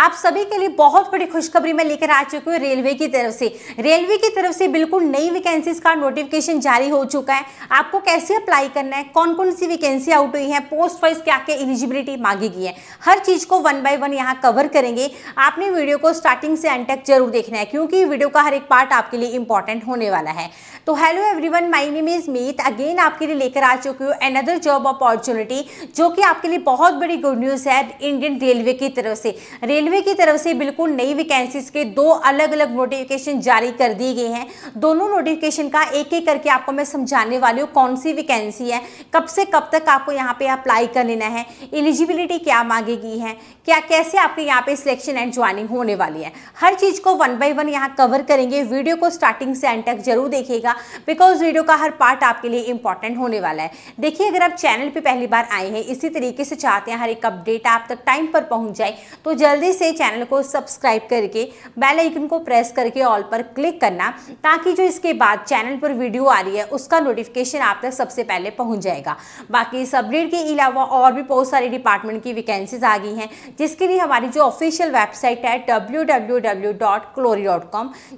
आप सभी के लिए बहुत बड़ी खुशखबरी मैं लेकर आ चुकी हूँ रेलवे की तरफ से रेलवे की तरफ से बिल्कुल नई वैकेंसीज का नोटिफिकेशन जारी हो चुका है आपको कैसे अप्लाई करना है कौन कौन सी वैकेंसी आउट हुई है पोस्ट वाइज क्या क्या एलिजिबिलिटी मांगी गई है हर चीज़ को वन बाय वन यहाँ कवर करेंगे आपने वीडियो को स्टार्टिंग से एंड तक जरूर देखना है क्योंकि वीडियो का हर एक पार्ट आपके लिए इंपॉर्टेंट होने वाला है तो hello everyone my name is Meet again आपके लिए लेकर आ चुकी हूँ अनदर जॉब अपॉर्चुनिटी जो कि आपके लिए बहुत बड़ी गुड न्यूज़ है इंडियन रेलवे की तरफ से रेलवे रेलवे की तरफ से बिल्कुल नई वैकेंसीज के दो अलग अलग नोटिफिकेशन जारी कर दिए गए हैं दोनों नोटिफिकेशन का एक एक करके आपको मैं समझाने वाली हूँ कौन सी वैकेंसी है कब से कब तक आपको यहाँ पे अप्लाई कर लेना है एलिजिबिलिटी क्या मांगी गई है क्या कैसे आपके यहाँ पे सिलेक्शन एंड ज्वाइनिंग होने वाली है हर चीज़ को वन बाई वन यहाँ कवर करेंगे वीडियो को स्टार्टिंग से एंड तक जरूर देखिएगा बिकॉज वीडियो का हर पार्ट आपके लिए इंपॉर्टेंट होने वाला है देखिए अगर आप चैनल पर पहली बार आए हैं इसी तरीके से चाहते हैं हर एक अपडेट आप तक टाइम पर पहुँच जाए तो जल्दी से चैनल को सब्सक्राइब करके बेल आइकन को प्रेस करके ऑल पर क्लिक करना ताकि जो इसके बाद चैनल पर वीडियो आ रही है उसका नोटिफिकेशन आप तक सबसे पहले पहुंच जाएगा बाकी इस अपडेट के अलावा और भी बहुत सारे डिपार्टमेंट की वैकेंसीज आ गई हैं जिसके लिए हमारी जो ऑफिशियल वेबसाइट है डब्ल्यू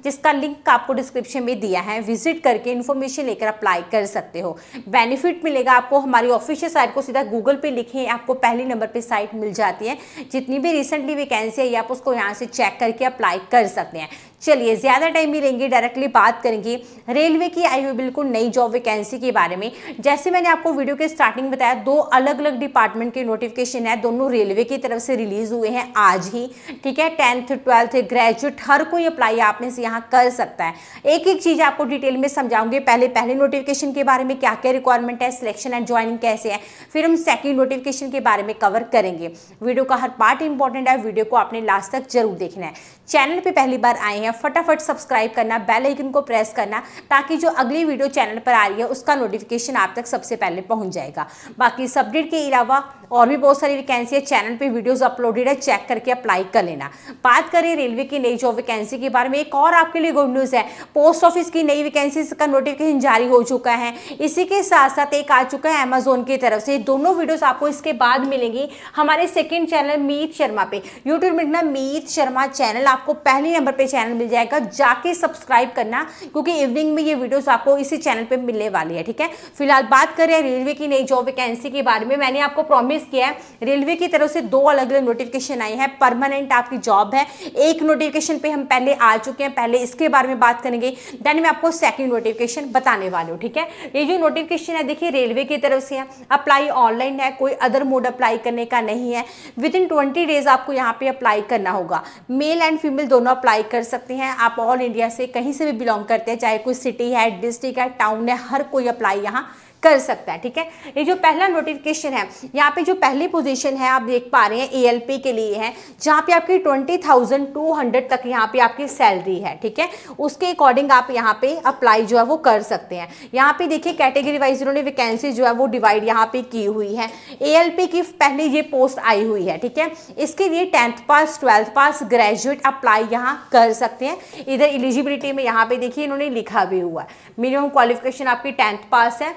जिसका लिंक आपको डिस्क्रिप्शन में दिया है विजिट करके इन्फॉर्मेशन लेकर अप्लाई कर सकते हो बेनिफिट मिलेगा आपको हमारी ऑफिशियल साइट को सीधा गूगल पर लिखें आपको पहले नंबर पर साइट मिल जाती है जितनी भी रिसेंटली वैकेंसी वैकेंसी है ये आप उसको यहाँ से चेक करके अप्लाई कर सकते हैं चलिए ज़्यादा टाइम भी लेंगे डायरेक्टली बात करेंगे रेलवे की आई हुई बिल्कुल नई जॉब वैकेंसी के बारे में जैसे मैंने आपको वीडियो के स्टार्टिंग बताया दो अलग अलग डिपार्टमेंट के नोटिफिकेशन है दोनों रेलवे की तरफ से रिलीज हुए हैं आज ही ठीक है टेंथ ट्वेल्थ ग्रेजुएट हर कोई अप्लाई आपने से यहाँ कर सकता है एक एक चीज़ आपको डिटेल में समझाऊंगे पहले पहले नोटिफिकेशन के बारे में क्या क्या रिक्वायरमेंट है सिलेक्शन एंड ज्वाइनिंग कैसे है फिर हम सेकेंड नोटिफिकेशन के बारे में कवर करेंगे वीडियो का हर पार्ट इंपॉर्टेंट है वीडियो को आपने लास्ट तक जरूर देखना है चैनल पर पहली बार आए हैं हैं फटाफट सब्सक्राइब करना बेल आइकन को प्रेस करना ताकि जो अगली वीडियो चैनल पर आ रही है उसका नोटिफिकेशन आप तक सबसे पहले पहुंच जाएगा बाकी इस अपडेट के अलावा और भी बहुत सारी वैकेंसी है चैनल पर वीडियोज़ अपलोडेड है चेक करके अप्लाई कर लेना बात करें रेलवे की नई जॉब वैकेंसी के बारे में एक और आपके लिए गुड न्यूज़ है पोस्ट ऑफिस की नई वैकेंसी का नोटिफिकेशन जारी हो चुका है इसी के साथ साथ एक आ चुका है अमेजोन की तरफ से दोनों वीडियोस आपको इसके बाद मिलेंगी हमारे सेकेंड चैनल मीत शर्मा पे यूट्यूब में ना मीत शर्मा चैनल आपको पहले नंबर पे चैनल मिल जाएगा जाके सब्सक्राइब करना क्योंकि इवनिंग में ये वीडियोस आपको इसी चैनल पे मिलने वाली है ठीक है फिलहाल बात कर रहे हैं रेलवे की नई जॉब वैकेंसी के बारे में मैंने आपको प्रॉमिस किया है रेलवे की तरफ से दो अलग अलग नोटिफिकेशन आई है परमानेंट आपकी जॉब है एक नोटिफिकेशन पर हम पहले आ चुके हैं पहले इसके बारे में बात करेंगे देन मैं आपको सेकेंड नोटिफिकेशन बताने वाली हूँ ठीक है ये जो नोटिफिकेशन है देखिए रेलवे की तरफ से है अप्लाई ऑनलाइन है कोई अदर मोड अप्लाई करने का नहीं है विद इन ट्वेंटी डेज आपको यहाँ पे अप्लाई करना होगा मेल एंड फीमेल दोनों अप्लाई कर सकते सकते हैं आप ऑल इंडिया से कहीं से भी बिलोंग करते हैं चाहे कोई सिटी है डिस्ट्रिक्ट है टाउन है हर कोई अप्लाई यहाँ कर सकता है ठीक है ये जो पहला नोटिफिकेशन है यहाँ पे जो पहली पोजीशन है आप देख पा रहे हैं एएलपी के लिए है जहाँ पे आपकी ट्वेंटी थाउजेंड टू हंड्रेड तक यहाँ पे आपकी सैलरी है ठीक है उसके अकॉर्डिंग आप यहाँ पे अप्लाई जो है वो कर सकते हैं यहाँ पे देखिए कैटेगरी वाइज उन्होंने वैकेंसी जो है वो डिवाइड यहाँ पे की हुई है ए की पहली ये पोस्ट आई हुई है ठीक है इसके लिए tenth pass twelfth pass graduate apply यहाँ कर सकते हैं इधर एलिजिबिलिटी में यहाँ पे देखिए इन्होंने लिखा भी हुआ है मिनिमम क्वालिफिकेशन आपकी टेंथ पास है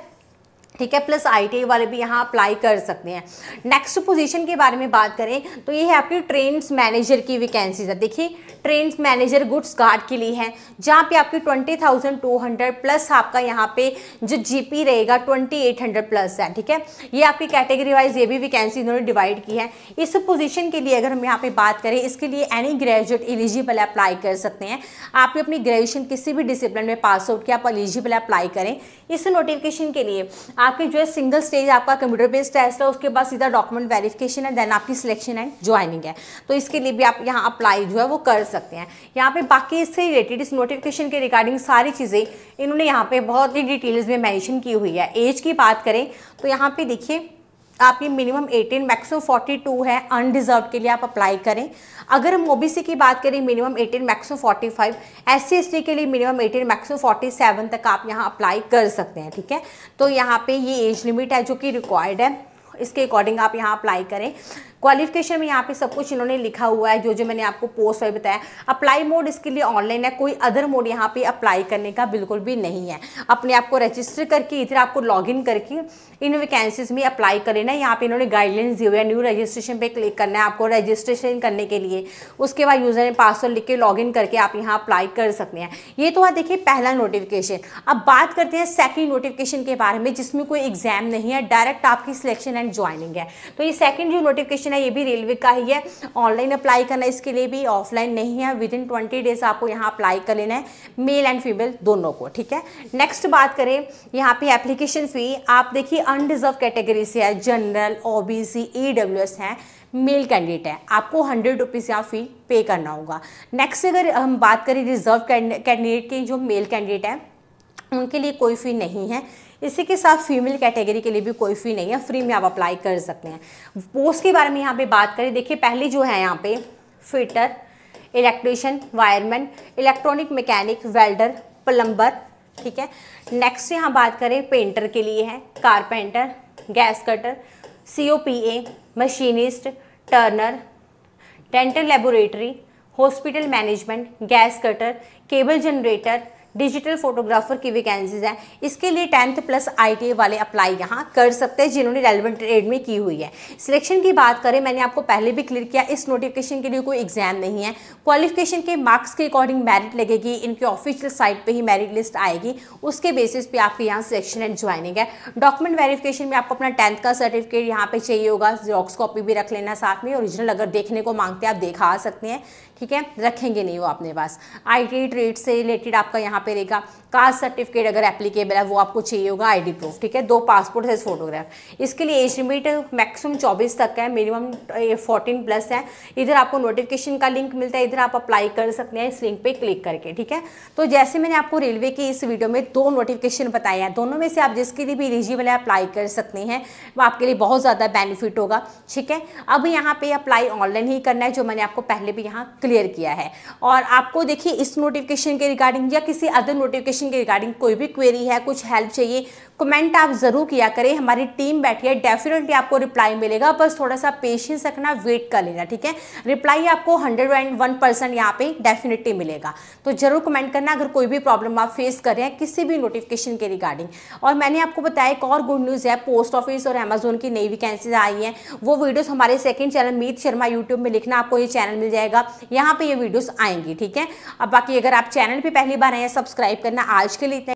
ठीक है प्लस आई वाले भी यहाँ अप्लाई कर सकते हैं नेक्स्ट पोजीशन के बारे में बात करें तो ये है आपकी ट्रेंड्स मैनेजर की वैकेंसीज है देखिए ट्रेंड्स मैनेजर गुड्स गार्ड के लिए है जहाँ पे आपकी twenty thousand two hundred plus आपका यहाँ पे जो जीपी रहेगा ट्वेंटी एट हंड्रेड प्लस है ठीक है ये आपकी कैटेगरी वाइज ये भी वैकेंसी इन्होंने डिवाइड की है इस पोजिशन के लिए अगर हम यहाँ पर बात करें इसके लिए एनी ग्रेजुएट एलिजिबल अप्लाई कर सकते हैं आप अपनी ग्रेजुएशन किसी भी डिसिप्लिन में पास आउट किया आप एलिजिबल अप्लाई करें इस नोटिफिकेशन के लिए आपके जो है सिंगल स्टेज आपका कंप्यूटर बेस्ड टेस्ट है उसके बाद सीधा डॉक्यूमेंट वेरिफिकेशन है देन आपकी सिलेक्शन एंड ज्वाइनिंग है तो इसके लिए भी आप यहाँ अप्लाई जो है वो कर सकते हैं यहाँ पे बाकी इससे रिलेटेड इस नोटिफिकेशन के रिगार्डिंग सारी चीज़ें इन्होंने यहाँ पे बहुत ही डिटेल्स में मैंशन की हुई है एज की बात करें तो यहाँ पे देखिए आपकी मिनिमम 18 मैक्सिमम 42 है अनडिजर्व के लिए आप अप्लाई करें अगर हम ओबीसी की बात करें मिनिमम 18 मैक्सिमम 45 एससी एसटी के लिए मिनिमम 18 मैक्सिमम 47 तक आप यहाँ अप्लाई कर सकते हैं ठीक है तो यहाँ पे ये एज लिमिट है जो कि रिक्वायर्ड है इसके अकॉर्डिंग आप यहाँ अप्लाई करें क्वालिफिकेशन में यहाँ पे सब कुछ इन्होंने लिखा हुआ है जो जो मैंने आपको पोस्ट वाइज बताया अप्लाई मोड इसके लिए ऑनलाइन है कोई अदर मोड यहाँ पे अप्लाई करने का बिल्कुल भी नहीं है अपने आप को रजिस्टर करके इधर आपको लॉग इन करके इन वैकेंसीज में अप्लाई कर लेना यहाँ पे इन्होंने गाइडलाइंस दी हुई है न्यू रजिस्ट्रेशन पे क्लिक करना है आपको रजिस्ट्रेशन करने के लिए उसके बाद यूज़र ने पासवर्ड लिख के लॉगिन करके आप यहाँ अप्लाई कर सकते हैं ये तो आप देखिए पहला नोटिफिकेशन अब बात करते हैं सेकेंड नोटिफिकेशन के बारे में जिसमें कोई एग्जाम नहीं है डायरेक्ट आपकी सिलेक्शन एंड ज्वाइनिंग है तो ये सेकेंड जो नोटिफिकेशन है ये भी रेलवे का ही है ऑनलाइन अप्लाई करना इसके लिए भी ऑफलाइन नहीं है विद इन ट्वेंटी डेज आपको यहाँ अप्लाई कर लेना है मेल एंड फीमेल दोनों को ठीक है नेक्स्ट बात करें यहाँ पे एप्लीकेशन फ़ी आप देखिए अनडिजर्व कैटेगरी से है general O B C E W S हैं मेल कैंडिडेट है आपको हंड्रेड रुपीज़ यहाँ फ़ी पे करना होगा नेक्स्ट अगर हम बात करें रिजर्व कैंडिडेट के जो मेल कैंडिडेट हैं उनके लिए कोई फ़ी नहीं है इसी के साथ फीमेल कैटेगरी के लिए भी कोई फ़ी नहीं है फ्री में आप अप्लाई कर सकते हैं पोस्ट के बारे में यहाँ पे बात करें देखिए पहले जो है यहाँ पे fitter electrician wireman electronic mechanic welder plumber ठीक है नेक्स्ट यहाँ बात करें पेंटर के लिए है carpenter gas cutter C O P A machinist turner dental laboratory hospital management gas cutter cable generator digital photographer की वैकेंसीज हैं इसके लिए टेंथ प्लस आई वाले अप्लाई यहाँ कर सकते हैं जिन्होंने रेलिवेंट ट्रेड में की हुई है सिलेक्शन की बात करें मैंने आपको पहले भी क्लियर किया इस नोटिफिकेशन के लिए कोई एग्जाम नहीं है क्वालिफिकेशन के मार्क्स के अकॉर्डिंग मेरिट लगेगी इनके ऑफिशियल साइट पर ही मेरिट लिस्ट आएगी उसके बेसिस पे आपके यहाँ सिलेक्शन एंड ज्वाइनिंग है डॉक्यूमेंट वेरिफिकेशन में आपको अपना टेंथ का सर्टिफिकेट यहाँ पे चाहिए होगा जॉक्स कॉपी भी रख लेना साथ में ओरिजिनल अगर देखने को मांगते हैं आप देखा सकते हैं ठीक है रखेंगे नहीं वो अपने पास आई टी ट्रेड से रिलेटेड आपका यहाँ पे रहेगा कास्ट सर्टिफिकेट अगर एप्लीकेबल है वो आपको चाहिए होगा आई डी प्रूफ ठीक है दो पासपोर्ट साइज फोटोग्राफ इसके लिए एज लिमिट मैक्सिमम चौबीस तक है मिनिमम फोर्टीन प्लस है इधर आपको नोटिफिकेशन का लिंक मिलता है इधर आप अप्लाई कर सकते हैं इस लिंक पर क्लिक करके ठीक है तो जैसे मैंने आपको रेलवे की इस वीडियो में दो नोटिफिकेशन बताए हैं दोनों में से आप जिसके लिए भी एलिजिबल है अप्लाई कर सकते हैं वो आपके लिए बहुत ज़्यादा बेनिफिट होगा ठीक है अब यहाँ पर अप्लाई ऑनलाइन ही करना है जो मैंने आपको पहले भी यहाँ क्लिक क्लियर किया है और आपको देखिए इस नोटिफिकेशन के रिगार्डिंग या किसी अदर नोटिफिकेशन के रिगार्डिंग कोई भी क्वेरी है कुछ हेल्प चाहिए कमेंट आप ज़रूर किया करें हमारी टीम बैठी है डेफिनेटली आपको रिप्लाई मिलेगा बस थोड़ा सा पेशेंस रखना वेट कर लेना ठीक है रिप्लाई आपको हंड्रेड एंड वन परसेंट यहाँ पे डेफिनेटली मिलेगा तो ज़रूर कमेंट करना अगर कोई भी प्रॉब्लम आप फेस कर रहे हैं किसी भी नोटिफिकेशन के रिगार्डिंग और मैंने आपको बताया एक और गुड न्यूज़ है पोस्ट ऑफिस और अमेजोन की नई वैकेंसीज आई हैं वो वीडियोज़ हमारे second channel Meet Sharma YouTube में लिखना आपको ये चैनल मिल जाएगा या यहाँ पे ये वीडियोस आएंगी ठीक है अब बाकी अगर आप चैनल पे पहली बार आए हैं सब्सक्राइब करना आज के लिए इतना